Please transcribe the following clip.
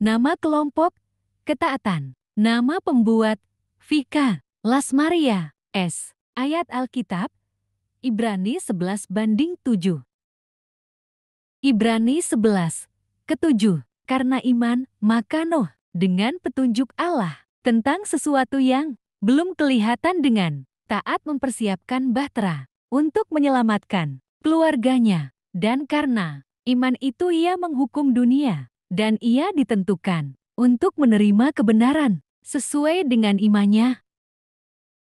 Nama kelompok, ketaatan. Nama pembuat, Vika, Lasmaria, S. Ayat Alkitab, Ibrani 11 banding 7. Ibrani 11, ketujuh. Karena iman, maka Nuh, dengan petunjuk Allah, tentang sesuatu yang belum kelihatan dengan taat mempersiapkan bahtera untuk menyelamatkan keluarganya. Dan karena iman itu ia menghukum dunia dan ia ditentukan untuk menerima kebenaran sesuai dengan imannya